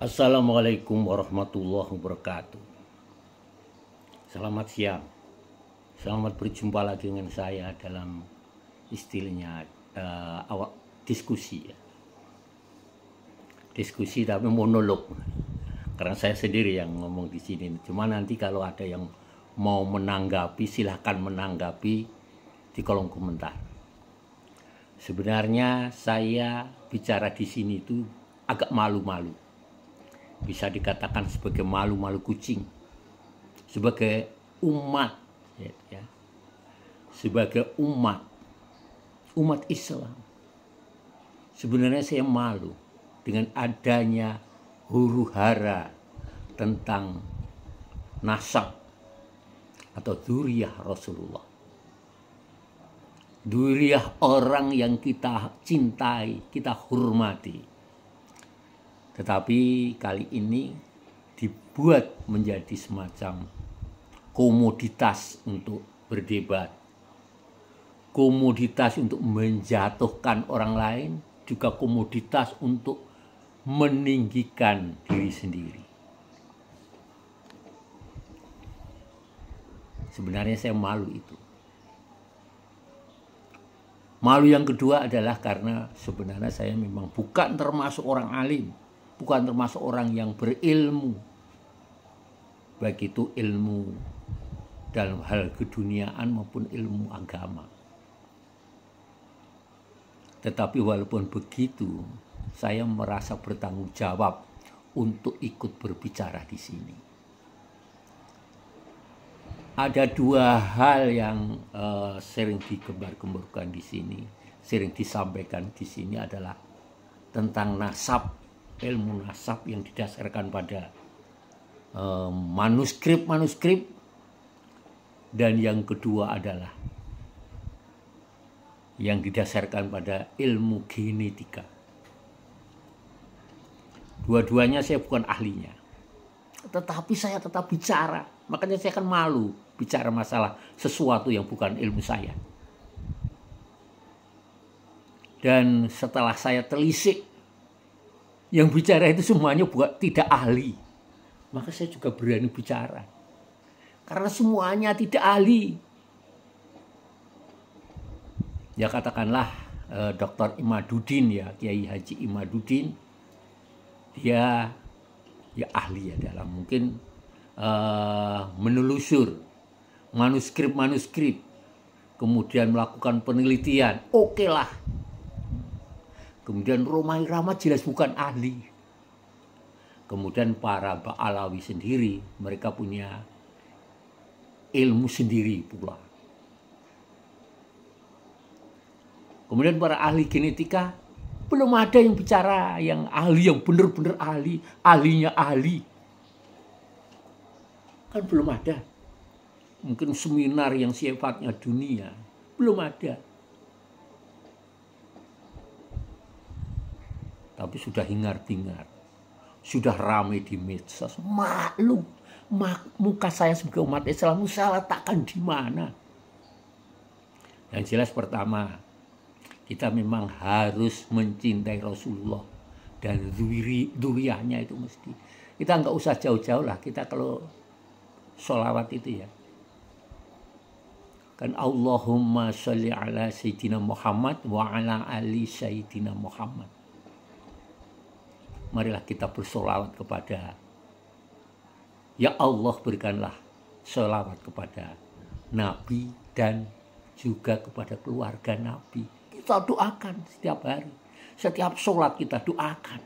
Assalamualaikum warahmatullahi wabarakatuh Selamat siang Selamat berjumpa lagi dengan saya dalam istilahnya uh, awak diskusi ya. Diskusi tapi monolog Karena saya sendiri yang ngomong di sini Cuma nanti kalau ada yang mau menanggapi silahkan menanggapi di kolom komentar sebenarnya saya bicara di sini itu agak malu-malu bisa dikatakan sebagai malu-malu kucing, sebagai umat, ya, ya, sebagai umat, umat Islam. Sebenarnya saya malu dengan adanya huru hara tentang nasab atau duriah Rasulullah. Duriah orang yang kita cintai, kita hormati tetapi kali ini dibuat menjadi semacam komoditas untuk berdebat. Komoditas untuk menjatuhkan orang lain, juga komoditas untuk meninggikan diri sendiri. Sebenarnya saya malu itu. Malu yang kedua adalah karena sebenarnya saya memang bukan termasuk orang alim bukan termasuk orang yang berilmu. begitu ilmu dalam hal keduniaan maupun ilmu agama. Tetapi walaupun begitu, saya merasa bertanggung jawab untuk ikut berbicara di sini. Ada dua hal yang uh, sering digembar-gemburkan di sini, sering disampaikan di sini adalah tentang nasab ilmu nasab yang didasarkan pada eh, manuskrip-manuskrip um, dan yang kedua adalah yang didasarkan pada ilmu genetika. Dua-duanya saya bukan ahlinya. Tetapi saya tetap bicara. Makanya saya kan malu bicara masalah sesuatu yang bukan ilmu saya. Dan setelah saya telisik yang bicara itu semuanya buat tidak ahli. Maka saya juga berani bicara. Karena semuanya tidak ahli. Ya katakanlah eh, Dr. Imadudin ya, Kiai Haji Imadudin. Dia ya ahli ya dalam mungkin eh, menelusur manuskrip-manuskrip kemudian melakukan penelitian. Oke okay lah, Kemudian Romai Rama jelas bukan ahli. Kemudian para Alawi sendiri, mereka punya ilmu sendiri pula. Kemudian para ahli genetika, belum ada yang bicara yang ahli, yang benar-benar ahli, ahlinya ahli. Kan belum ada. Mungkin seminar yang sifatnya dunia, belum ada tapi sudah hingar-bingar. Sudah ramai di medsos. Maklum, muka saya sebagai umat Islam saya letakkan di mana? Yang jelas pertama, kita memang harus mencintai Rasulullah dan duri, duriahnya itu mesti. Kita nggak usah jauh-jauh lah, kita kalau sholawat itu ya. Kan Allahumma sholli ala Sayyidina Muhammad wa ala ali Sayyidina Muhammad marilah kita bersolawat kepada Ya Allah berikanlah solawat kepada Nabi dan juga kepada keluarga Nabi. Kita doakan setiap hari. Setiap sholat kita doakan.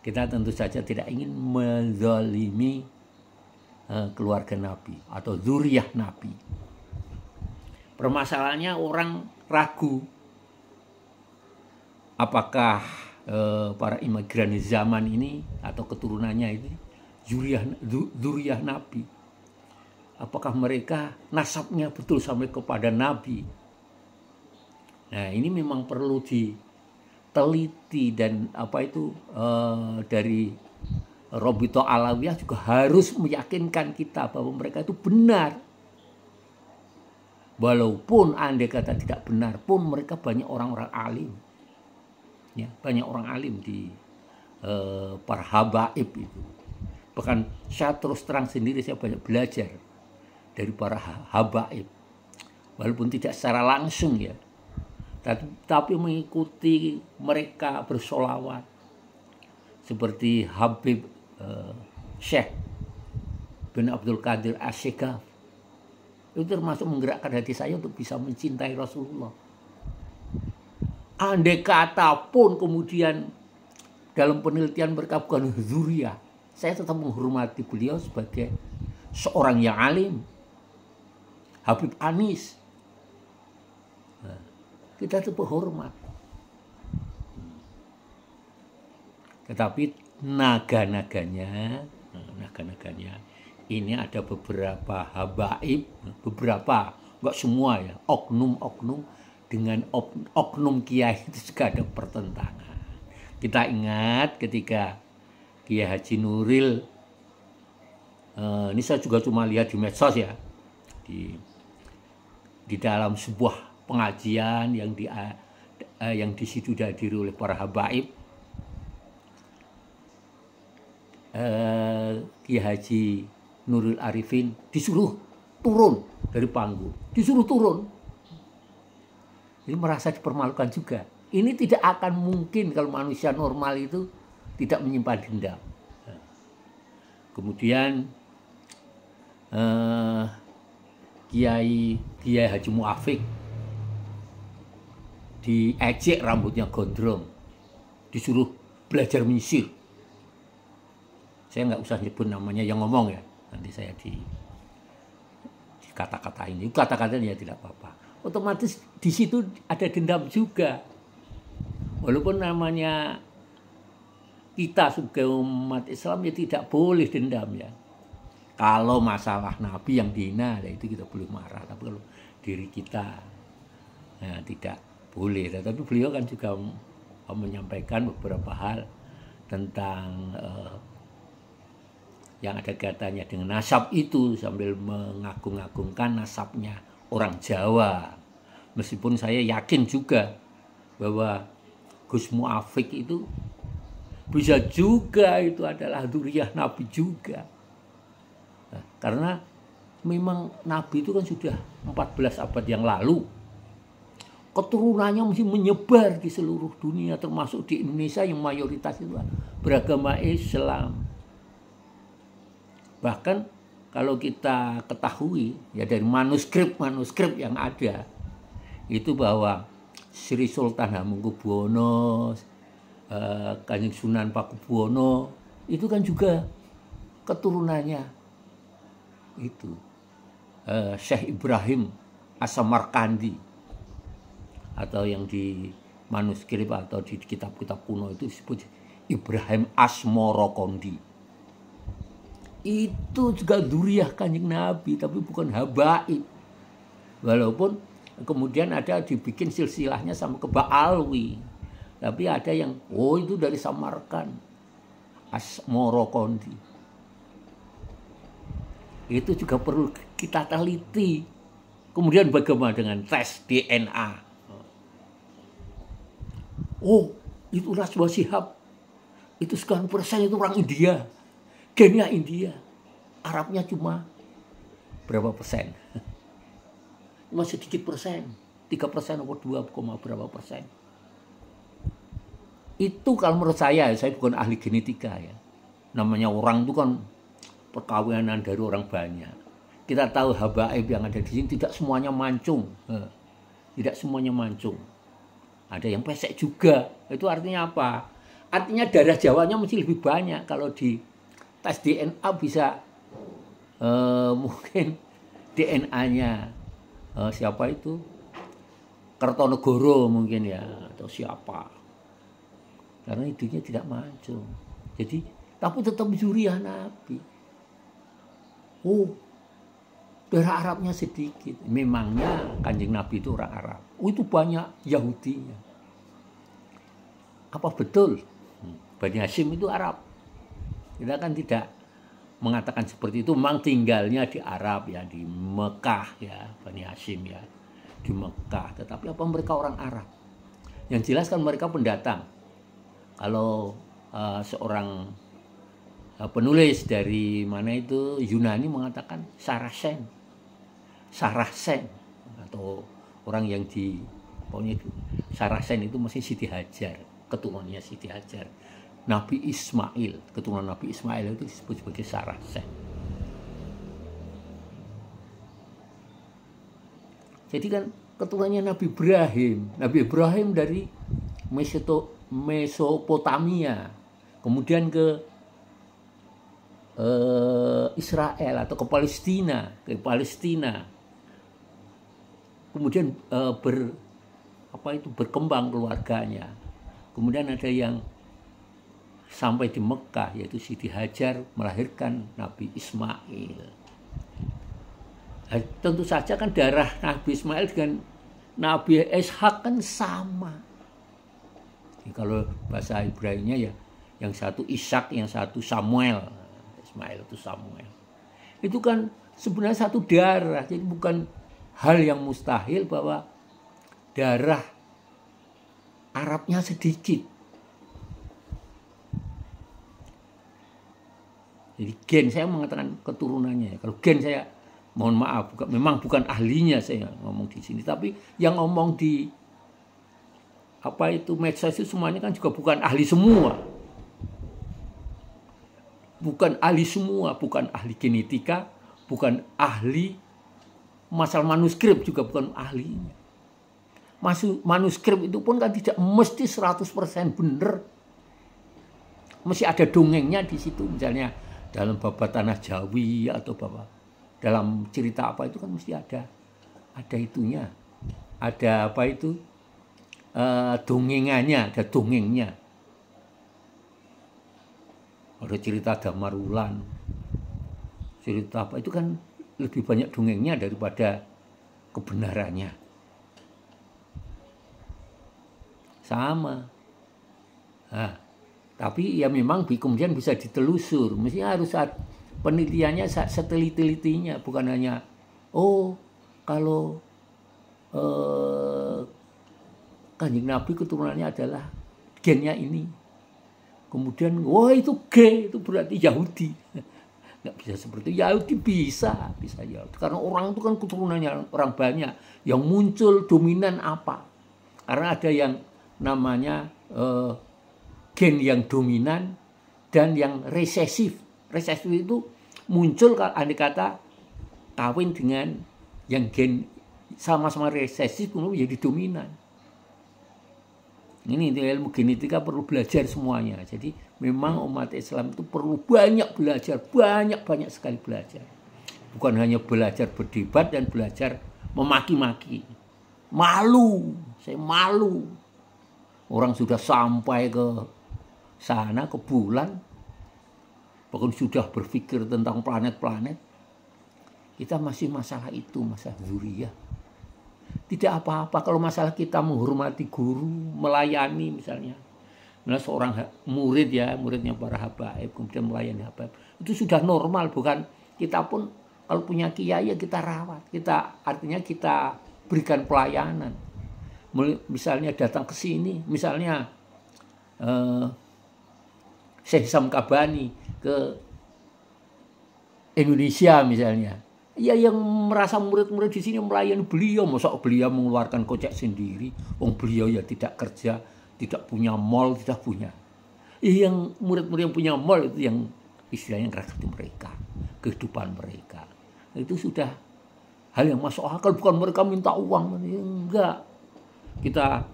Kita tentu saja tidak ingin menzalimi eh, keluarga Nabi atau zuriyah Nabi. Permasalahannya orang ragu apakah eh, para imigran zaman ini atau keturunannya ini zuriah nabi apakah mereka nasabnya betul sampai kepada nabi nah ini memang perlu diteliti dan apa itu eh, dari Robito Alawiyah juga harus meyakinkan kita bahwa mereka itu benar walaupun andai kata tidak benar pun mereka banyak orang-orang alim ya banyak orang alim di eh, para habaib itu bahkan saya terus terang sendiri saya banyak belajar dari para habaib walaupun tidak secara langsung ya tapi mengikuti mereka bersolawat seperti Habib eh, Syekh bin Abdul Qadir Asyikaf itu termasuk menggerakkan hati saya untuk bisa mencintai Rasulullah andai kata pun kemudian dalam penelitian mereka bukan zuriya saya tetap menghormati beliau sebagai seorang yang alim Habib Anis kita tetap hormat tetapi naga-naganya naga-naganya ini ada beberapa habaib beberapa nggak semua ya oknum-oknum dengan oknum kiai itu juga ada pertentangan. Kita ingat ketika Kiai Haji Nuril eh, ini saya juga cuma lihat di medsos ya di di dalam sebuah pengajian yang di eh, yang di situ dihadiri oleh para habaib eh, Kiai Haji Nuril Arifin disuruh turun dari panggung, disuruh turun ini merasa dipermalukan juga. Ini tidak akan mungkin kalau manusia normal itu tidak menyimpan dendam. Kemudian eh, Kiai Kiai Haji Muafik diejek rambutnya gondrong, disuruh belajar menyisir. Saya nggak usah nyebut namanya yang ngomong ya, nanti saya di kata-kata ini, kata kata ini ya tidak apa-apa otomatis di situ ada dendam juga walaupun namanya kita sebagai umat Islam ya tidak boleh dendam ya kalau masalah Nabi yang dina ya itu kita boleh marah tapi kalau diri kita ya, tidak boleh tapi beliau kan juga menyampaikan beberapa hal tentang eh, yang ada katanya dengan nasab itu sambil mengagung-agungkan nasabnya orang Jawa. Meskipun saya yakin juga bahwa Gus Muafik itu bisa juga itu adalah duriah Nabi juga. Nah, karena memang Nabi itu kan sudah 14 abad yang lalu. Keturunannya mesti menyebar di seluruh dunia termasuk di Indonesia yang mayoritas itu beragama Islam. Bahkan kalau kita ketahui ya dari manuskrip-manuskrip yang ada itu bahwa Sri Sultan Hamengkubuwono, eh, Kanjeng Sunan Pakubuwono itu kan juga keturunannya itu eh, Syekh Ibrahim Asamarkandi atau yang di manuskrip atau di kitab-kitab kuno itu disebut Ibrahim Asmorokondi itu juga duriah kanjeng Nabi tapi bukan habaib walaupun kemudian ada dibikin silsilahnya sama ke Baalwi tapi ada yang oh itu dari Samarkan As Morokondi itu juga perlu kita teliti kemudian bagaimana dengan tes DNA oh itu Rasulullah Sihab itu sekarang persen itu orang India gennya India. Arabnya cuma berapa persen? Cuma sedikit persen. 3 persen atau 2, berapa persen. Itu kalau menurut saya, saya bukan ahli genetika ya. Namanya orang itu kan perkawinan dari orang banyak. Kita tahu habaib yang ada di sini tidak semuanya mancung. Tidak semuanya mancung. Ada yang pesek juga. Itu artinya apa? Artinya darah Jawanya mesti lebih banyak kalau di tes DNA bisa uh, mungkin DNA-nya uh, eh, siapa itu Kertonegoro mungkin ya atau siapa karena hidupnya tidak mancung jadi tapi tetap juriah ya, Nabi oh darah Arabnya sedikit memangnya kanjeng Nabi itu orang Arab oh, itu banyak Yahudinya apa betul hmm, Bani Hashim itu Arab kita kan tidak mengatakan seperti itu memang tinggalnya di Arab ya di Mekah ya Bani Hashim ya di Mekah tetapi apa mereka orang Arab yang jelas kan mereka pendatang kalau uh, seorang uh, penulis dari mana itu Yunani mengatakan Sarasen Sarasen atau orang yang di pokoknya itu Sarasen itu masih Siti Hajar keturunannya Siti Hajar Nabi Ismail, keturunan Nabi Ismail itu disebut sebagai Saraseh Jadi kan keturunannya Nabi Ibrahim. Nabi Ibrahim dari Mesopotamia, kemudian ke eh, Israel atau ke Palestina, ke Palestina. Kemudian eh, ber apa itu berkembang keluarganya. Kemudian ada yang sampai di Mekah yaitu Siti Hajar melahirkan Nabi Ismail. Nah, tentu saja kan darah Nabi Ismail dengan Nabi Ishak kan sama. Ini kalau bahasa Ibrani-nya ya yang satu Ishak, yang satu Samuel. Ismail itu Samuel. Itu kan sebenarnya satu darah, jadi bukan hal yang mustahil bahwa darah Arabnya sedikit Jadi gen saya mengatakan keturunannya. Kalau gen saya mohon maaf, bukan, memang bukan ahlinya saya ngomong di sini, tapi yang ngomong di apa itu medsos itu semuanya kan juga bukan ahli semua. Bukan ahli semua, bukan ahli genetika, bukan ahli masalah manuskrip juga bukan ahlinya. Masuk manuskrip itu pun kan tidak mesti 100% benar. Mesti ada dongengnya di situ misalnya dalam babat tanah Jawi atau bapak dalam cerita apa itu kan mesti ada ada itunya ada apa itu e, dongengannya ada dongengnya ada cerita Damarulan cerita apa itu kan lebih banyak dongengnya daripada kebenarannya sama nah, tapi ya memang kemudian bisa ditelusur. mesti harus saat penelitiannya seteliti-telitinya, bukan hanya oh kalau eh, kanjeng Nabi keturunannya adalah gennya ini. Kemudian wah itu G itu berarti Yahudi. Nggak bisa seperti itu. Yahudi bisa, bisa Yahudi. Karena orang itu kan keturunannya orang banyak. Yang muncul dominan apa? Karena ada yang namanya eh, gen yang dominan dan yang resesif. Resesif itu muncul kalau Anda kata kawin dengan yang gen sama-sama resesif kemudian jadi dominan. Ini ilmu genetika perlu belajar semuanya. Jadi memang umat Islam itu perlu banyak belajar, banyak-banyak sekali belajar. Bukan hanya belajar berdebat dan belajar memaki-maki. Malu, saya malu. Orang sudah sampai ke sana ke bulan bahkan sudah berpikir tentang planet-planet kita masih masalah itu masalah zuriyah tidak apa-apa kalau masalah kita menghormati guru melayani misalnya Nah, seorang murid ya, muridnya para habaib, kemudian melayani habaib. Itu sudah normal, bukan kita pun kalau punya kiai ya kita rawat. Kita artinya kita berikan pelayanan. Misalnya datang ke sini, misalnya eh, Sesam Kabani ke Indonesia misalnya. Ya yang merasa murid-murid di sini melayani beliau, masa beliau mengeluarkan kocek sendiri, wong beliau ya tidak kerja, tidak punya mall, tidak punya. Ya, yang murid-murid yang punya mall itu yang istilahnya kreatif mereka, kehidupan mereka. Itu sudah hal yang masuk akal, bukan mereka minta uang, enggak. Kita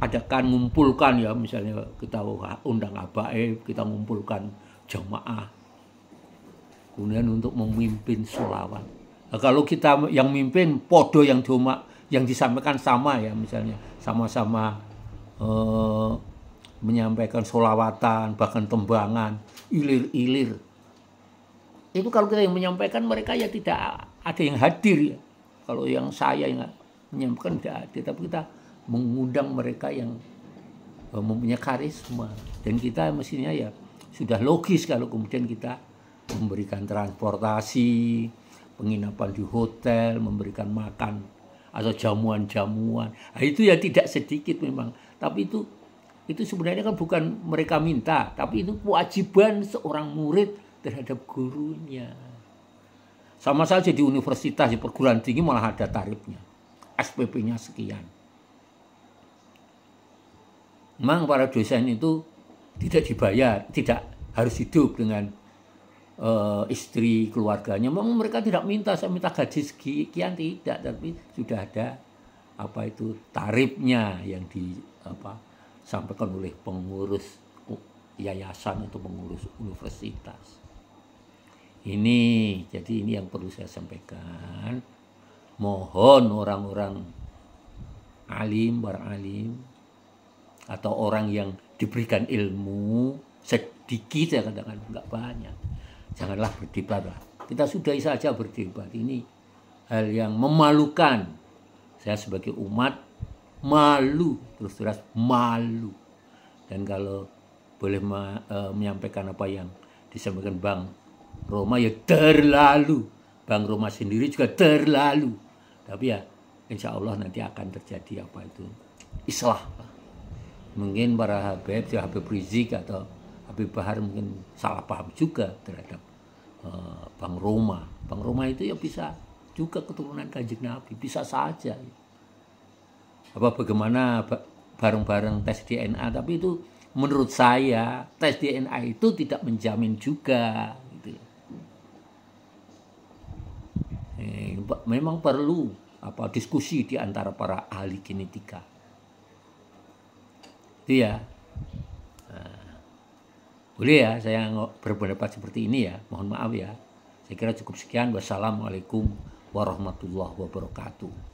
adakan ngumpulkan ya misalnya kita undang abaib kita ngumpulkan jamaah kemudian untuk memimpin sholawat nah, kalau kita yang mimpin podo yang cuma yang disampaikan sama ya misalnya sama-sama eh, menyampaikan solawatan bahkan tembangan ilir-ilir itu kalau kita yang menyampaikan mereka ya tidak ada yang hadir ya kalau yang saya yang menyampaikan tidak hadir tapi kita mengundang mereka yang eh, mempunyai karisma dan kita mestinya ya sudah logis kalau kemudian kita memberikan transportasi, penginapan di hotel, memberikan makan atau jamuan-jamuan. Nah, itu ya tidak sedikit memang, tapi itu itu sebenarnya kan bukan mereka minta, tapi itu kewajiban seorang murid terhadap gurunya. Sama saja di universitas, di perguruan tinggi malah ada tarifnya. SPP-nya sekian memang para dosen itu tidak dibayar, tidak harus hidup dengan uh, istri keluarganya. Memang mereka tidak minta, saya minta gaji sekian tidak, tapi sudah ada apa itu tarifnya yang di apa sampaikan oleh pengurus yayasan atau pengurus universitas. Ini jadi ini yang perlu saya sampaikan. Mohon orang-orang alim, para alim atau orang yang diberikan ilmu sedikit ya katakan nggak banyak janganlah berdebat lah kita sudahi saja berdebat ini hal yang memalukan saya sebagai umat malu terus terus malu dan kalau boleh uh, menyampaikan apa yang disampaikan Bang Roma ya terlalu Bang Roma sendiri juga terlalu tapi ya insya Allah nanti akan terjadi apa itu islah mungkin para Habib, ya Habib Rizik atau Habib Bahar mungkin salah paham juga terhadap uh, Bang Roma. Bang Roma itu ya bisa juga keturunan kanjeng Nabi, bisa saja. Apa bagaimana bareng-bareng tes DNA, tapi itu menurut saya tes DNA itu tidak menjamin juga. Gitu ya. eh, memang perlu apa diskusi di antara para ahli genetika itu ya nah, boleh ya saya berpendapat seperti ini ya mohon maaf ya saya kira cukup sekian wassalamualaikum warahmatullahi wabarakatuh